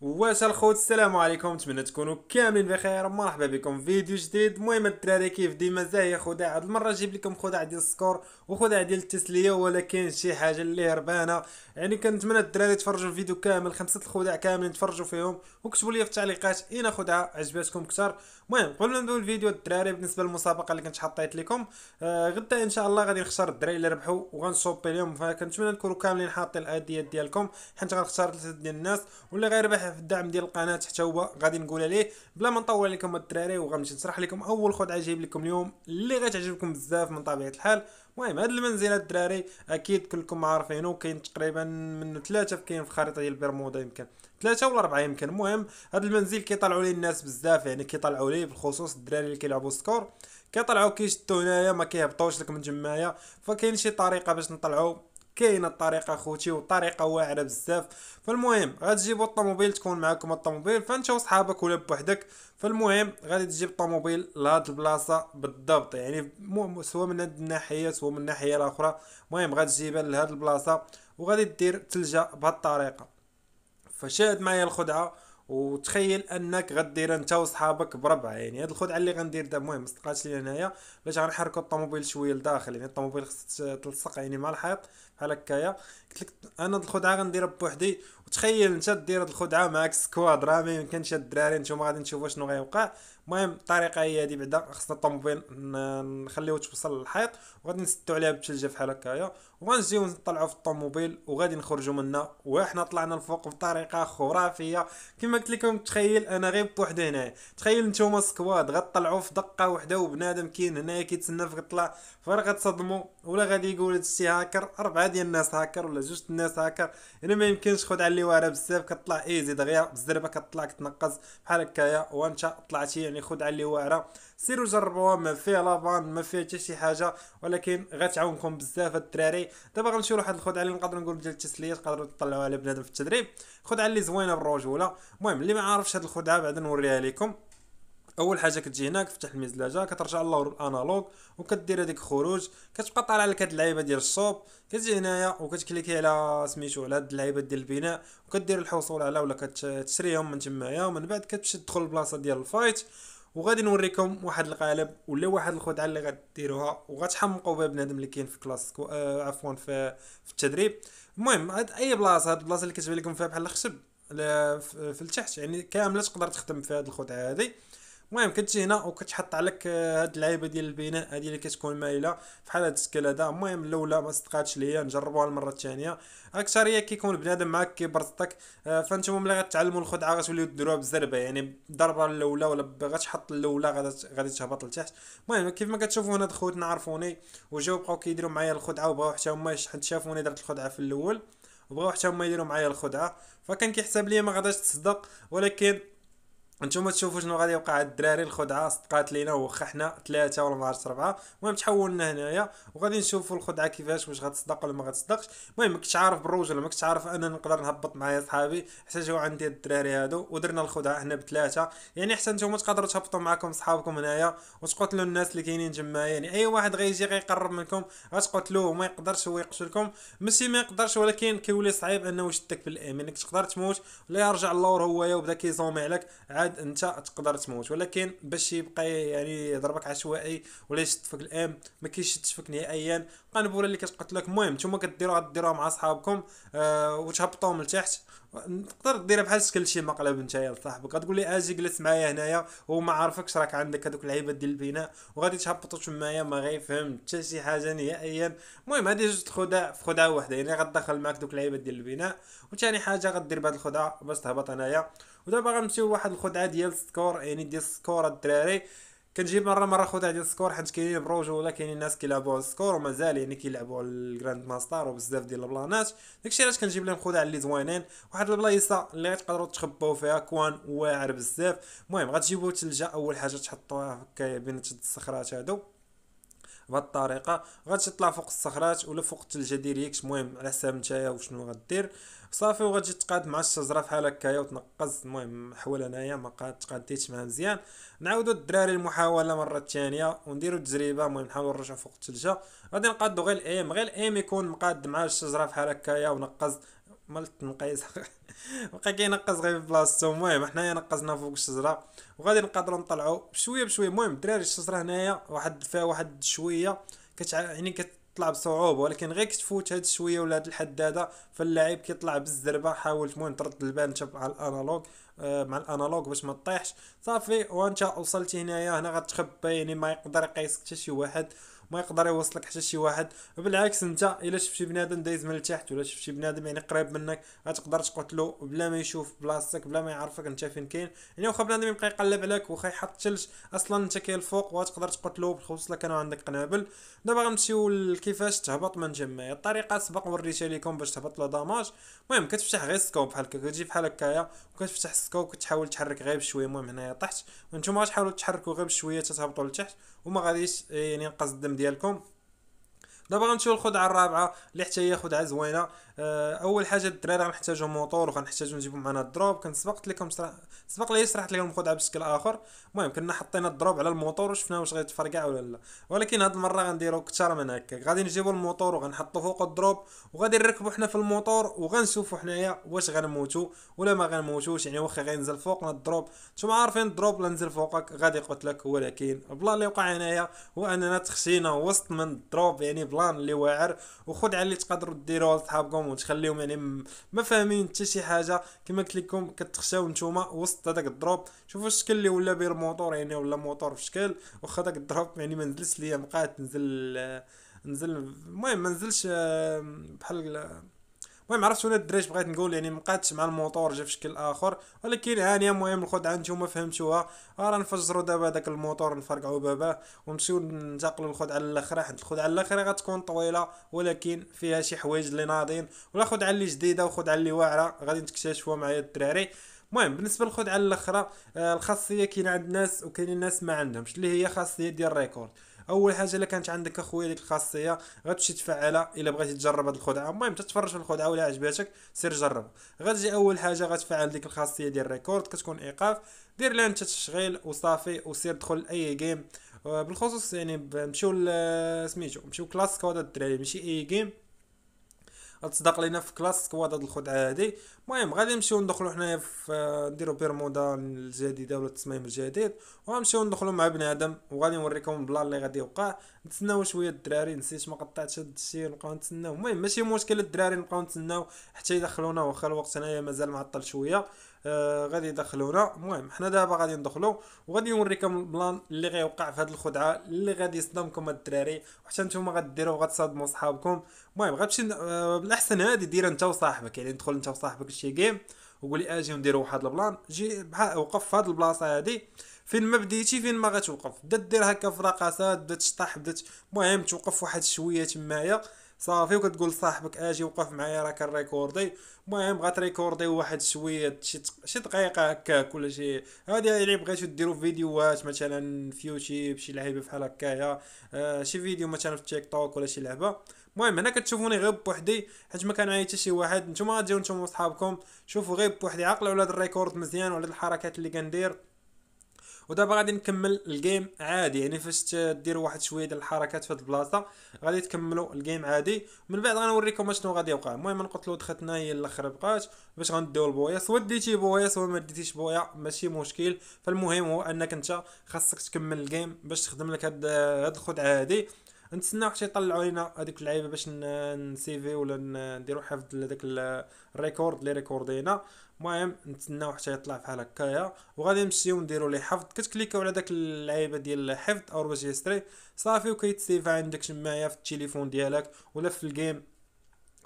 واش الخوت السلام عليكم نتمنى تكونوا كاملين بخير مرحبا بكم في فيديو جديد المهم الدراري كيف ديما زاهي خداع هاد المره جيب لكم خداع ديال السكور وخداع ديال التسليه ولكن شي حاجه اللي هربانه يعني كنتمنى الدراري تفرجوا الفيديو كامل خمسه الخداع كاملين تفرجوا فيهم وكتبوا لي في التعليقات اين خدعه عجبتكم اكثر المهم قبل ما نبداو الفيديو الدراري بالنسبه للمسابقه اللي كنت حطيت لكم آه غدا ان شاء الله غادي نختار الدراري اللي ربحوا وغنصوبي لهم فكنتمنى تكونوا كاملين حاطين الاديات ديالكم حيت غنختار ثلاثه ديال الناس واللي غيربح في الدعم ديال القناه حتى هو غادي نقول عليه بلا ما نطول عليكم الدراري وغنمشي نشرح لكم اول خدعه جايب لكم اليوم اللي غتعجبكم بزاف من طبيعه الحال المهم هاد المنزل الدراري اكيد كلكم عارفينو كاين تقريبا من ثلاثه كاين في الخريطه ديال برمودا يمكن ثلاثه ولا اربعه يمكن المهم هاد المنزل كيطلعوا ليه الناس بزاف يعني كيطلعوا ليه بالخصوص الدراري اللي كيلعبوا سكور كيطلعوا كيشدوا هنايا ما كيهبطوش لك من تمايا فكاين شي طريقه باش نطلعوا كاينه الطريقه اخوتي وطريقه واعره بزاف فالمهم غتجيبوا الطوموبيل تكون معكم الطوموبيل فانت وصحابك ولا بوحدك فالمهم غادي تجيب الطوموبيل لهاد البلاصه بالضبط يعني سواء من هاد الناحيه سواء من الناحيه الاخرى المهم غادي تجيبها لهاد البلاصه وغادي دير تلجا بهاد الطريقه فشاهد معايا الخدعه وتخيل انك غدير انت وصحابك بربعه يعني هاد الخدعه اللي غندير دابا المهم صدقات لي انايا باش غنحركوا الطوموبيل شويه لداخل يعني الطوموبيل خص تلصق يعني مع الحيط بحال هكايا قلت لك انا هاد الخدعه غنديرها بوحدي وتخيل انت دير هاد الخدعه معاك سكواد راه ما يمكنش الدراري نتوما غادي تشوفوا شنو غيوقع المهم الطريقه هي هذه بعدا خصنا الطوموبيل نخليوه توصل للحيط وغادي نسدو عليها بثلجه بحال هكايا وغنجيو نطلعوا في الطوموبيل وغادي نخرجوا منها وحنا طلعنا الفوق بطريقه خرافيه كما قلت لكم تخيل انا غير بوحدي هنايا تخيل نتوما سكواد غتطلعوا في دقه وحده وبنادم كاين هنايا كيتسنى في الطلع فين غتصدموا ولا غادي يقول هادشي هاكر اربعه ديال الناس هاكر ولا جوج الناس هاكر انا ما يمكنش خد على اللي بزاف كطلع ايزي دغيا بالزربه كطلع كتنقص بحال هكايا وانت طلعتي يعني يعني خدعه اللي واعره سيروا جربوها ما فيها لافان ما فيها حتى شي حاجه ولكن غتعاونكم بزاف الدراري دابا غنمشيو لواحد الخدعه اللي نقدر نقول ديال التسليه تقدروا تطلعوها على بنادم في التدريب خدعه اللي زوينه بالرجوله المهم اللي ما عارفش هاد الخدعه بعدا نوريها لكم اول حاجه كتجي هنا كتفتح المزلاجه كترجع اللور الانالوج وكدير هذيك خروج كتبقى طالع لك هاد اللعيبه ديال الصوب كتجي هنايا وكتكليكي على سميتو على هاد اللعيبه ديال البناء وكدير الحصول على ولا كتشريهم من تمايا ومن بعد كتمشي تدخل البلاصه ديال الفايت وغادي نوريكم واحد القالب ولا واحد الخدعه اللي غديروها وغتحمقوا بها بنادم اللي كاين في كلاس آه عفوا في, في التدريب المهم هاد اي بلاصه هاد البلاصه اللي كتبان لكم فيها بحال الخشب في التحت يعني كامله تقدر تخدم في هاد الخدعه هذه المهم كتجي هنا وكتحط عليك آه، هاد اللعيبه ديال البناء هادي اللي كتكون مايله بحال هاد الشكل هذا المهم الاولى ما صدقاتش ليا نجربوها المره الثانيه اكثريه كيكون بنادم معاك كيبرطك آه، فانتم ملي غتعلموا الخدعه غتوليو ديروها بزربه يعني الضربه الاولى ولا غتحط الاولى غادي غادي تهبط لتحت المهم كيف ما كتشوفوا هنا خوتنا عرفوني وجاو بقاو كيديروا معايا الخدعه وبغاو حتى هما حيت شافوني درت الخدعه في الاول وبغاو حتى هما يديروا معايا الخدعه فكان كيحسب ليا ما غاداش تصدق ولكن انتم تشوفوا شنو غادي يوقع الدراري الخدعه صدقات لينا واخا حنا ثلاثه ولا ما عرفت اربعه المهم تحولنا هنايا وغادي نشوفوا الخدعه كيفاش واش غتصدق ولا ما غتصدقش المهم ما كنتش عارف بالروج ولا ما كنتش عارف انا نقدر نهبط معايا صحابي حتى جاو عندي الدراري هادو ودرنا الخدعه هنا بثلاثه يعني حتى نتوما تقدروا تهبطوا معاكم صحابكم هنايا وتقتلوا الناس اللي كاينين تما يعني اي واحد غيجي غيقرب منكم غتقتلوه وما يقدرش هو يقتلكم ماشي ما يقدرش ولكن كيولي صعيب انه يشدك بالامان يعني انك تقدر تموت ولا يرجع اللور هو وبدا كيزومي عليك عاد عاد انت تقدر تموت ولكن باش يبقى يعني يضربك عشوائي ولا يشتفك الام ما كيشتفك نهائيا قنبولة اللي كتقتلك المهم نتوما كديروها ديروها مع صحابكم آه وتهبطوهم لتحت تقدر ديرها بحال شكل شي مقلب نتايا صاحبك غتقول لي اجي جلس معايا هنايا وما ما عارفكش راك عندك هذوك اللعيبات ديال البناء وغادي تهبطوا تمايا ما غيفهم حتى شي حاجه نهائيا المهم هذه جوج خدع في خدعه واحده يعني غتدخل معاك دوك اللعيبات ديال البناء وثاني حاجه غدير بهاد الخدعه باش تهبط هنايا ودابا غنمشيو لواحد الخدعه ديال السكور يعني ديال السكور الدراري كنجيب مره مره خدعه ديال السكور حيت كاينين ولا كاينين ناس كيلعبوا على السكور ومازال يعني كيلعبوا على الجراند ماستر وبزاف ديال البلانات داكشي علاش كنجيب لهم خدع اللي زوينين واحد البلايصه اللي غتقدروا تخباو فيها كوان واعر بزاف المهم غتجيبوا ثلجه اول حاجه تحطوها هكا بين الصخرات هادو بهاد الطريقه غادي تطلع فوق الصخرات ولا فوق الثلجه ديريكت المهم على حساب نتايا وشنو غدير صافي وغتجي تقاد مع الشجره بحال هكايا وتنقز المهم حول انايا ما تقاديتش معها مزيان نعاودو الدراري المحاوله مره ثانيه ونديروا التجربه المهم نحاولوا نرجعو فوق الثلج غادي نقادو غير الايم غير الايم يكون مقاد مع الشجره بحال هكايا ونقز مال التنقيز بقى كينقز غير في بلاصتو المهم حنايا نقزنا فوق الشجره وغادي نقدروا نطلعوا بشويه بشويه المهم الدراري الشجره هنايا واحد فيها واحد شويه كتع... يعني كتطلع بصعوبه ولكن غير كتفوت هاد الشويه ولا هاد الحد فاللاعب كيطلع بالزربه حاولت المهم ترد البال انت مع الانالوج آه، مع الانالوج باش ما تطيحش صافي وانت وصلتي هنايا هنا غتخبى يعني ما يقدر يقيسك حتى شي واحد ما يقدر يوصلك حتى شي واحد بالعكس انت الا شفتي بنادم دايز من التحت ولا شفتي بنادم يعني قريب منك غتقدر تقتلو بلا ما يشوف بلاصتك بلا ما يعرفك انت فين كاين يعني واخا بنادم يبقى يقلب عليك واخا يحط ثلج اصلا انت كاين الفوق وغتقدر تقتلو بالخصوص الا كانوا عندك قنابل دابا غنمشيو لكيفاش تهبط من جماعي الطريقه سبق وريتها لكم باش تهبط لو داماج المهم كتفتح غير السكوب بحال هكا كتجي بحال هكايا وكتفتح السكوب كتحاول تحرك غير بشويه المهم هنايا طحت وانتم غتحاولوا تحركوا غير بشويه تتهبطوا لتحت وما غاديش يعني نقص الدم ديالكم دابا غنمشيو للخدعه الرابعه اللي حتى هي خدعه زوينه آه، اول حاجه الدراري غنحتاجو موطور وغنحتاجو نجيبو معنا الدروب كنت سبقت لكم سبق لي شرحت لكم الخدعه بشكل اخر المهم كنا حطينا الدروب على الموطور وشفنا واش غيتفرقع ولا لا ولكن هاد المره غنديرو اكثر من هكاك غادي نجيبو الموطور وغنحطو فوق الدروب وغادي نركبو حنا في الموطور وغنشوفو حنايا واش غنموتو ولا ما غنموتوش يعني واخا غينزل فوقنا الدروب نتوما عارفين الدروب لا نزل فوقك غادي يقتلك ولكن البلان اللي وقع هنايا هو اننا تخشينا وسط من الدروب يعني بلان اللي واعر وخدعه اللي تقدروا ديروها لصحابكم وتخليهم يعني ما فاهمين حتى شي حاجه كما قلت لكم كتخشاو نتوما وسط هذاك الدروب شوفوا الشكل اللي ولا بير موتور يعني ولا موتور في شكل واخا داك الدروب يعني ما نزلش ليا مقات نزل آه، نزل المهم ما نزلش آه، بحال المهم عرفت شنو الدراج بغيت نقول يعني مقادش مع الموطور جا في شكل اخر ولكن هاني المهم الخدعه نتوما فهمتوها راه نفجروا دابا داك الموطور نفرقعوا باباه ونمشيو ننتقلوا على الاخرى حيت الخدعه الاخر غتكون طويله ولكن فيها شي حوايج اللي ناضين ولا خدعه اللي جديده على اللي واعره غادي تكتشفوها معايا الدراري المهم بالنسبه للخدعه على الاخر آه، الخاصيه كاينه عند الناس وكاينين الناس ما عندهمش اللي هي خاصيه ديال الريكورد اول حاجه الا كانت عندك اخويا ديك الخاصيه غتمشي تفعلها الا بغيتي تجرب هاد الخدعه المهم تتفرج في الخدعه ولا عجباتك سير جربها غتجي اول حاجه غتفعل ديك الخاصيه ديال الريكورد كتكون ايقاف دير لان تشغيل وصافي وسير دخل اي جيم آه، بالخصوص يعني مشيو سميتو مشيو كلاسيك هذا الدراري ماشي اي جيم تصدق لينا في كلاس سكواد هاد الخدعه هادي المهم غادي نمشيو ندخلو حنايا في نديرو بيرمودا الجديده ولا التصميم الجديد وغنمشيو ندخلو مع بنادم وغادي نوريكم البلان اللي غادي يوقع نتسناو شويه الدراري نسيت ما قطعتش هاد الشيء نبقاو نتسناو المهم ماشي مشكل الدراري نبقاو نتسناو حتى يدخلونا واخا الوقت هنايا مازال معطل شويه آه، غادي يدخلونا المهم حنا دابا غادي ندخلو وغادي نوريكم البلان اللي غيوقع في هذه الخدعه اللي غادي يصدمكم الدراري وحتى نتوما غديروا وغتصدموا صحابكم المهم غتمشي آه، بالاحسن هادي دير انت وصاحبك يعني ندخل انت وصاحبك لشي جيم وقولي اجي نديروا واحد البلان جي بحال وقف في هاد البلاصه هادي فين ما بديتي فين ما غتوقف بدا دير هكا في رقصات بدا تشطح بدا المهم توقف واحد شويه تمايا صافي وكتقول لصاحبك اجي وقف معايا راه كنريكوردي المهم ريكوردي واحد شويه شي دقيقه هكاك كل شي هذه اللي بغيتو ديرو فيديوهات مثلا في يوتيوب شي لعيبه بحال هكايا آه شي فيديو مثلا في تيك توك ولا شي لعبه المهم هنا كتشوفوني غير بوحدي حيت ما كان عايت شي واحد نتوما غتجيو نتوما وصحابكم شوفوا غير بوحدي عقلوا على هاد الريكورد مزيان وعلى الحركات اللي كندير ودابا غادي نكمل الجيم عادي يعني فاش ديروا واحد شويه ديال الحركات في هاد البلاصه غادي تكملوا الجيم عادي من بعد غنوريكم اشنو غادي يوقع المهم نقتلوا دختنا هي الاخر بقات باش غنديو البويا سوا ديتي بويا سوا ما ديتيش بويا ماشي مشكل فالمهم هو انك انت خاصك تكمل الجيم باش تخدم لك هاد هاد الخدعه هادي نتسناو حتى يطلعوا لينا هذوك اللعيبه باش نسيفي ولا نديرو حفظ لذاك الريكورد اللي ريكوردينا المهم نتسناو حتى يطلع بحال هكايا وغادي نمشيو نديرو ليه حفظ كتكليكوا على داك اللعيبه ديال الحفظ او ريجستري صافي وكيتسيف عندك تمايا في التليفون ديالك ولا في الجيم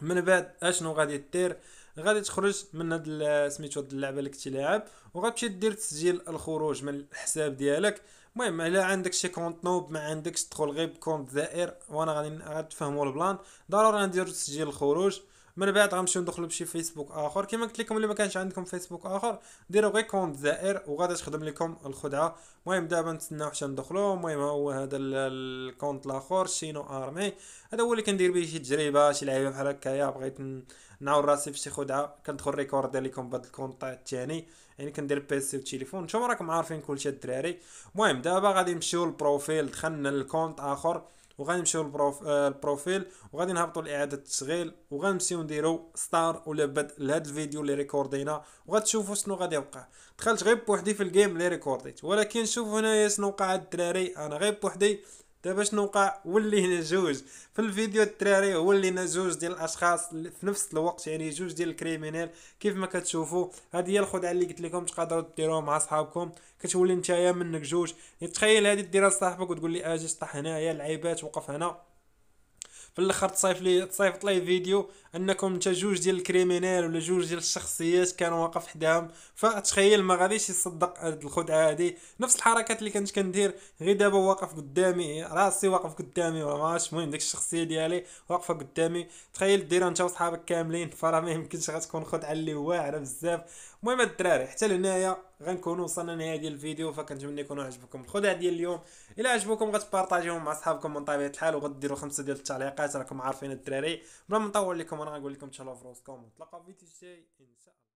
من بعد اشنو غادي دير غادي تخرج من هاد سميتو هاد اللعبه اللي كنتي لاعب وغتمشي دير تسجيل الخروج من الحساب ديالك المهم الا عندك شي كونت نوب ما عندكش تدخل غير بكونت زائر وانا غادي غتفهموا البلان ضروري ندير تسجيل الخروج من بعد غنمشيو ندخلو بشي فيسبوك اخر كما قلت لكم اللي ما كانش عندكم فيسبوك اخر ديروا غير كونت زائر وغادي تخدم لكم الخدعه المهم دابا نتسناو حتى ندخلو المهم هو هذا الكونت الاخر شينو ارمي هذا هو اللي كندير به شي تجربه شي لعيبه بحال هكايا بغيت نعاون راسي في شي خدعه كندخل ريكوردي لكم بهذا الكونت الثاني يعني كندير بيسي وتليفون نتوما راكم عارفين كلشي الدراري المهم دابا غادي نمشيو للبروفيل دخلنا للكونت اخر وغنمشيو للبروف آه، البروفيل وغادي نهبطوا لاعاده التشغيل وغنمشيو نديرو ستار ولا بد لهذا الفيديو اللي ريكوردينا وغتشوفوا شنو غادي يوقع دخلت غير بوحدي في الجيم اللي ريكورديت ولكن شوفوا هنايا شنو وقع الدراري انا غير بوحدي دابا شنو وقع ولينا جوج في الفيديو الدراري ولينا جوج ديال الاشخاص في نفس الوقت يعني جوج ديال الكريمينال كيف ما كتشوفوا هذه هي الخدعه اللي قلت لكم تقدروا ديروها مع صحابكم كتولي نتايا منك جوج يعني تخيل هذه ديرها لصاحبك وتقول لي اجي آه، طاح هنايا لعيبات وقف هنا في الاخر تصيف لي تصيفط لي فيديو انكم انت جوج ديال الكريمينال ولا جوج ديال الشخصيات كانوا واقف حداهم فتخيل ما غاديش يصدق هذه الخدعه هذه نفس الحركات اللي كنت كندير غير دابا واقف قدامي راسي واقف قدامي ولا المهم ديك الشخصيه ديالي واقفه قدامي تخيل ديرها انت وصحابك كاملين فراه ما يمكنش غتكون خدعه اللي واعره بزاف المهم الدراري حتى لهنايا غنكونوا وصلنا لنهايه ديال الفيديو فكنتمنى يكونوا عجبكم الخدع ديال اليوم الا عجبكم غتبارطاجيو مع صحابكم من طبيعه الحال وغديروا خمسه ديال التعليقات راكم عارفين الدراري بلا ما نطول لكم انا غنقول لكم تهلاو في روسكم نتلاقاو في فيديو جاي